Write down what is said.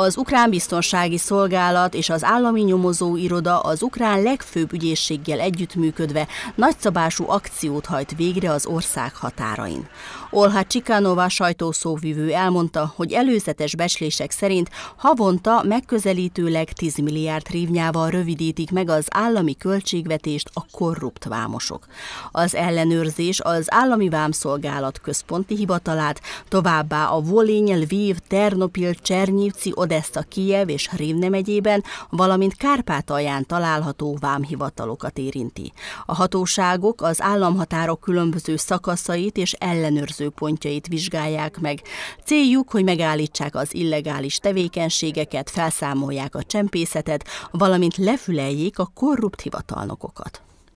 Az Ukrán Biztonsági Szolgálat és az Állami Nyomozó Iroda az ukrán legfőbb ügyészséggel együttműködve nagyszabású akciót hajt végre az ország határain. Olha Csikánová sajtószóvivő elmondta, hogy előzetes becslések szerint havonta megközelítőleg 10 milliárd rívnyával rövidítik meg az állami költségvetést a korrupt vámosok. Az ellenőrzés az Állami Vámszolgálat központi hivatalát, továbbá a Volény, Lviv, Ternopil, Csernyivci, Odessa, Kijev és Rivne megyében, valamint Kárpátalján található vámhivatalokat érinti. A hatóságok az államhatárok különböző szakaszait és ellenőrző pontjait vizsgálják meg. Céljuk, hogy megállítsák az illegális tevékenységeket, felszámolják a csempészetet, valamint lefüleljék a korrupt hivatalnokokat.